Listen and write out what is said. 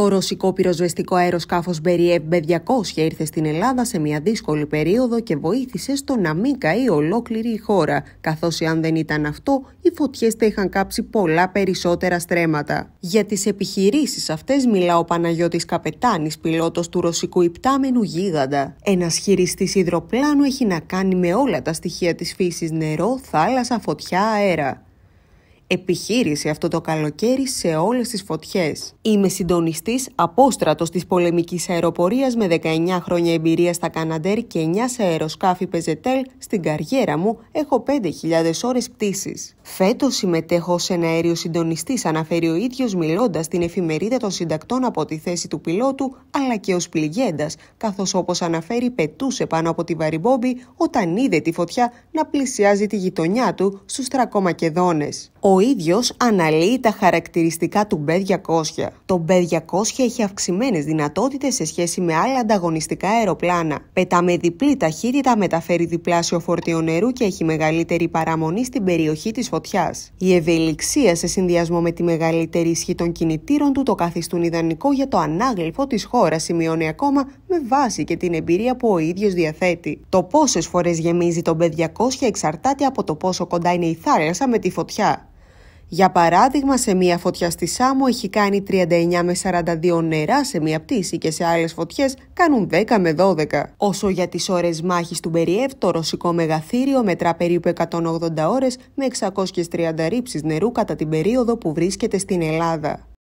Το ρωσικό πυροσβεστικό αεροσκάφος Beriev B200 ήρθε στην Ελλάδα σε μια δύσκολη περίοδο και βοήθησε στο να μην καεί ολόκληρη η χώρα, καθώς αν δεν ήταν αυτό, οι φωτιές θα είχαν κάψει πολλά περισσότερα στρέμματα. Για τις επιχειρήσεις αυτές μιλά ο Παναγιώτης Καπετάνης, πιλότος του ρωσικού υπτάμενου γίγαντα. Ένας χειριστής υδροπλάνου έχει να κάνει με όλα τα στοιχεία της φύσης νερό, θάλασσα, φωτιά, αέρα επιχείρηση αυτό το καλοκαίρι σε όλες τις φωτιές. Είμαι συντονιστής απόστρατος της πολεμικής αεροπορίας με 19 χρόνια εμπειρία στα Καναντέρ και 9 σε αεροσκάφη Πεζετέλ. Στην καριέρα μου έχω 5.000 ώρες πτήσης. Φέτος συμμετέχω ως ένα αέριο συντονιστής, αναφέρει ο ίδιος μιλώντας στην εφημερίδα των συντακτών από τη θέση του πιλότου αλλά και ως πληγέντας, καθώς όπως αναφέρει πετούσε πάνω από τη βαριμπόμπη όταν είδε τη φωτιά να πλησιάζει τη γειτονιά του στους τρακομακεδόνες. Ο ο ίδιος αναλύει τα χαρακτηριστικά του B200. Το B200 έχει αυξημένες δυνατότητες σε σχέση με άλλα ανταγωνιστικά αεροπλάνα. Πετά με διπλή ταχύτητα, μεταφέρει διπλάσιο φορτίο νερού και έχει μεγαλύτερη παραμονή στην περιοχή της φωτιάς. Η ευελιξία σε συνδυασμό με τη μεγαλύτερη ισχύ των κινητήρων του το καθιστούν ιδανικό για το ανάγλυφο της χώρας, σημειώνει ακόμα με βάση και την εμπειρία που ο ίδιος διαθέτει. Το πόσες φορές γεμίζει το B200 εξαρτάται από το πόσο κοντά είναι η θάλασσα με τη φωτιά. Για παράδειγμα, σε μία φωτιά στη Σάμο έχει κάνει 39 με 42 νερά σε μία πτήση και σε άλλες φωτιές κάνουν 10 με 12. Όσο για τις ώρες μάχης του Μπεριεύ, το ρωσικό μεγαθύριο μετρά περίπου 180 ώρες με 630 ρήψεις νερού κατά την περίοδο που βρίσκεται στην Ελλάδα.